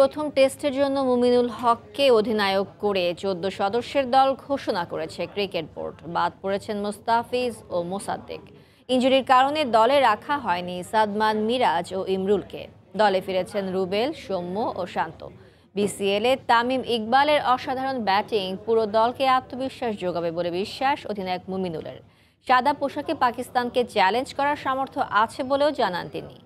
প্রথম টেস্টের জন্য মুমিনুল হককে অধিনায়ক করে চোদ্দ সদস্যের দল ঘোষণা করেছে ক্রিকেট বোর্ড বাদ পড়েছেন মুস্তাফিজ ও মোসাদ্দেক ইঞ্জুরির কারণে দলে রাখা হয়নি সাদমান মিরাজ ও ইমরুলকে দলে ফিরেছেন রুবেল সৌম্য ও শান্ত এ তামিম ইকবালের অসাধারণ ব্যাটিং পুরো দলকে আত্মবিশ্বাস যোগাবে বলে বিশ্বাস অধিনায়ক মুমিনুলের সাদা পোশাকে পাকিস্তানকে চ্যালেঞ্জ করার সামর্থ্য আছে বলেও জানান তিনি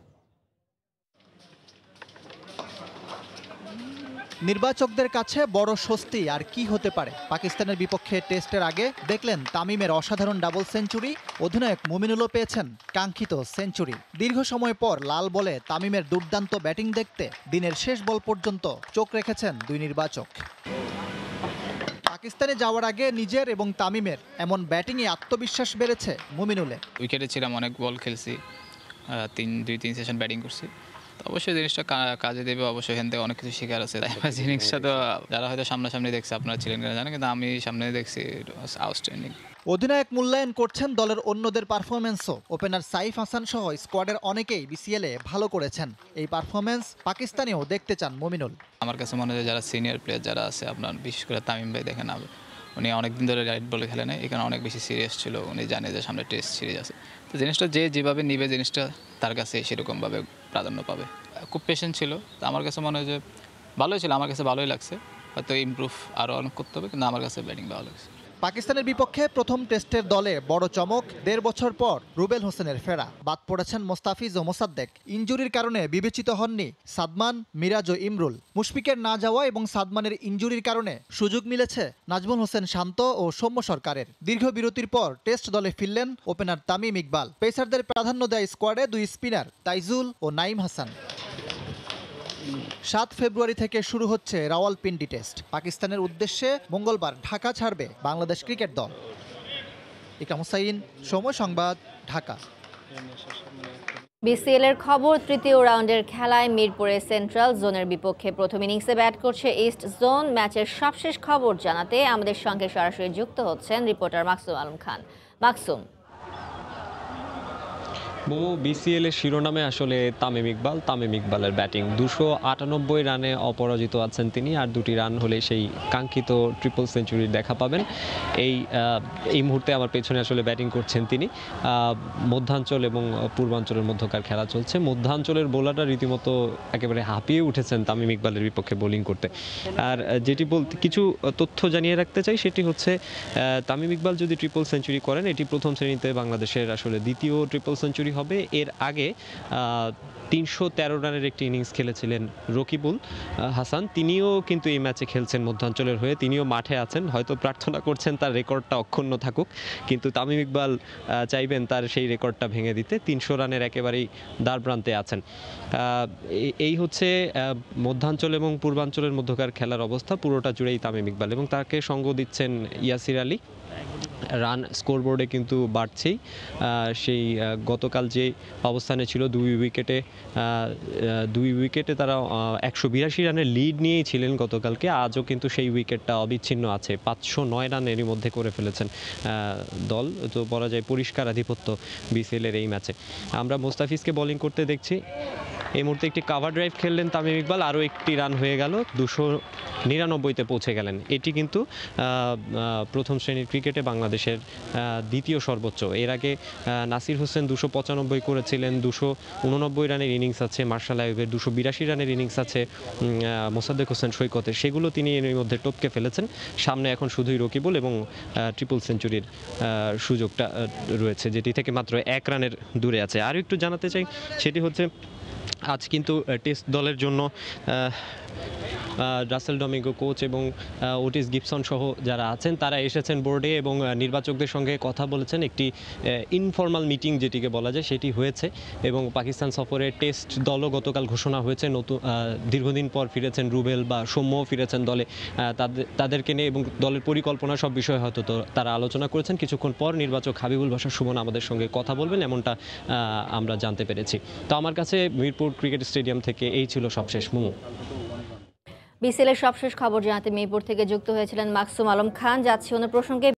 নির্বাচকদের কাছে বড় স্বস্তি আর কি হতে পারে পাকিস্তানের বিপক্ষে টেস্টের আগে দেখলেন তামিমের অসাধারণ ডাবল সেঞ্চুরি অধিনায়ক মুমিনুলও পেয়েছেন কাঙ্ক্ষিত সেঞ্চুরি দীর্ঘ সময় পর লাল বলে তামিমের দুর্দান্ত ব্যাটিং দেখতে দিনের শেষ বল পর্যন্ত চোখ রেখেছেন দুই নির্বাচক পাকিস্তানে যাওয়ার আগে নিজের এবং তামিমের এমন ব্যাটিংয়ে আত্মবিশ্বাস বেড়েছে মুমিনুলের উইকেটে ছিলাম অনেক বল খেলছি তিন দুই তিন সেশন ব্যাটিং করছি অবশ্যই জিনিসটা কাজে দেবে অবশ্যই এখান থেকে অনেক কিছু শেখার আছে জিনিসটা তো যারা হয়তো সামনাসামনি দেখছে আপনারা ছিলেন কিনা জানেন কিন্তু আমি সামনে দেখছি আউটস্ট্যান্ডিং অধিনায়ক মূল্যায়ন করছেন দলের অন্যদের পারফরমেন্সও ওপেনার সাইফ হাসান সহ স্কোয়াডের অনেকেই বিসিএলে ভালো করেছেন এই পারফরমেন্স পাকিস্তানেও দেখতে চান মমিনুল আমার কাছে মনে হয় যারা সিনিয়র প্লেয়ার যারা আছে আপনার বিশেষ করে তামিম ভাই দেখেন উনি অনেকদিন ধরে রাইট বলে খেলেন এখানে অনেক বেশি সিরিয়াস ছিল উনি জানে যে সামনে টেস্ট সিরিজ আছে তো জিনিসটা যে যেভাবে নিবে জিনিসটা তার কাছে সেরকমভাবে প্রাধান্য পাবে খুব পেশেন্ট ছিল তো আমার কাছে মনে হয় যে ভালোই ছিল আমার কাছে ভালোই লাগছে হয়তো ইমপ্রুভ আরও অনেক করতে হবে কিন্তু আমার কাছে ব্যাটিং ভালো লাগছে পাকিস্তানের বিপক্ষে প্রথম টেস্টের দলে বড় চমক দেড় বছর পর রুবেল হোসেনের ফেরা বাদ পড়েছেন মোস্তাফিজ ও মোসাদ্দেক ইঞ্জুরির কারণে বিবেচিত হননি সাদমান মিরাজ ও ইমরুল মুশফিকের না যাওয়া এবং সাদমানের ইঞ্জুরির কারণে সুযোগ মিলেছে নাজমুল হোসেন শান্ত ও সৌম্য সরকারের দীর্ঘ বিরতির পর টেস্ট দলে ফিরলেন ওপেনার তামিম ইকবাল পেসারদের প্রাধান্য দেয় স্কোয়াডে দুই স্পিনার তাইজুল ও নাইম হাসান সাত ফেব্রুয়ারি থেকে শুরু হচ্ছে রাওয়ালপিন্ডি টেস্ট পাকিস্তানের উদ্দেশ্যে মঙ্গলবার ঢাকা ছাড়বে বাংলাদেশ ক্রিকেট দল ইকাম হুসাইন সময় সংবাদ ঢাকা বিসিএল এর খবর তৃতীয় রাউন্ডের খেলায় মিরপুরে সেন্ট্রাল জোনের বিপক্ষে প্রথম ইনিংসে ব্যাট করছে ইস্ট জোন ম্যাচের সবশেষ খবর জানাতে আমাদের সঙ্গে সরাসরি যুক্ত হচ্ছেন রিপোর্টার মাকসুম আলম খান মাকসুম বুবু বিসিএল এর শিরোনামে আসলে তামিম ইকবাল তামিম ইকবালের ব্যাটিং দুশো আটানব্বই রানে অপরাজিত আছেন তিনি আর দুটি রান হলে সেই কাঙ্ক্ষিত ট্রিপল সেঞ্চুরি দেখা পাবেন এই এই মুহূর্তে আমার পেছনে আসলে ব্যাটিং করছেন তিনি মধ্যাঞ্চল এবং পূর্বাঞ্চলের মধ্যকার খেলা চলছে মধ্যাঞ্চলের বোলাররা রীতিমতো একেবারে হাঁপিয়ে উঠেছেন তামিম ইকবালের বিপক্ষে বোলিং করতে আর যেটি বলতে কিছু তথ্য জানিয়ে রাখতে চাই সেটি হচ্ছে তামিম ইকবাল যদি ট্রিপল সেঞ্চুরি করেন এটি প্রথম শ্রেণীতে বাংলাদেশের আসলে দ্বিতীয় ট্রিপল সেঞ্চুরি হবে এর আগে তিনশো তেরো রানের একটি ইনিংস খেলেছিলেন রকিবুল হাসান তিনিও কিন্তু এই ম্যাচে খেলছেন মধ্যাঞ্চলের হয়ে তিনিও মাঠে আছেন হয়তো প্রার্থনা করছেন তার রেকর্ডটা অক্ষুণ্ণ থাকুক কিন্তু তামিম ইকবাল চাইবেন তার সেই রেকর্ডটা ভেঙে দিতে তিনশো রানের একেবারেই দ্বার প্রান্তে আছেন এই হচ্ছে মধ্যাঞ্চল এবং পূর্বাঞ্চলের মধ্যকার খেলার অবস্থা পুরোটা জুড়েই তামিম ইকবাল এবং তাকে সঙ্গ দিচ্ছেন ইয়াসির আলী রান স্কোরবোর্ডে কিন্তু বাড়ছেই সেই গতকাল যে অবস্থানে ছিল দুই উইকেটে দুই উইকেটে তারা একশো বিরাশি রানের লিড নিয়েই ছিলেন গতকালকে আজও কিন্তু সেই উইকেটটা অবিচ্ছিন্ন আছে পাঁচশো নয় রান এরই মধ্যে করে ফেলেছেন দল তো বলা যায় পরিষ্কার আধিপত্য বিসিএলের এই ম্যাচে আমরা মোস্তাফিজকে বোলিং করতে দেখছি এই মুহূর্তে একটি কাভার ড্রাইভ খেললেন তামিম ইকবাল আরও একটি রান হয়ে গেল দুশো নিরানব্বইতে পৌঁছে গেলেন এটি কিন্তু প্রথম শ্রেণীর ক্রিকেটে বাংলাদেশ বাংলাদেশের দ্বিতীয় সর্বোচ্চ এর আগে নাসির হোসেন দুশো পঁচানব্বই করেছিলেন দুশো উননব্বই রানের ইনিংস আছে মার্শাল আয়ুবের দুশো বিরাশি রানের ইনিংস আছে মোসাদ্দেক হোসেন সৈকতের সেগুলো তিনি এর মধ্যে টপকে ফেলেছেন সামনে এখন শুধুই রকিবুল এবং ট্রিপল সেঞ্চুরির সুযোগটা রয়েছে যেটি থেকে মাত্র এক রানের দূরে আছে আর একটু জানাতে চাই সেটি হচ্ছে আজ কিন্তু টেস্ট দলের জন্য রাসেল ডমিঙ্গো কোচ এবং ওটিস গিপসন সহ যারা আছেন তারা এসেছেন বোর্ডে এবং নির্বাচকদের সঙ্গে কথা বলেছেন একটি ইনফর্মাল মিটিং যেটিকে বলা যায় সেটি হয়েছে এবং পাকিস্তান সফরে টেস্ট দলও গতকাল ঘোষণা হয়েছে নতুন দীর্ঘদিন পর ফিরেছেন রুবেল বা সৌম্যও ফিরেছেন দলে তাদের তাদেরকে নিয়ে এবং দলের পরিকল্পনা সব বিষয়ে হয়তো তো তারা আলোচনা করেছেন কিছুক্ষণ পর নির্বাচক হাবিবুল ভাষা সুমন আমাদের সঙ্গে কথা বলবেন এমনটা আমরা জানতে পেরেছি তো আমার কাছে মীর মেহেরপুর ক্রিকেট স্টেডিয়াম থেকে এই ছিল সবশেষ বিসিএল এর সবশেষ খবর জানাতে মেহেরপুর থেকে যুক্ত হয়েছিলেন মাকসুম আলম খান যাচ্ছি অন্য প্রসঙ্গে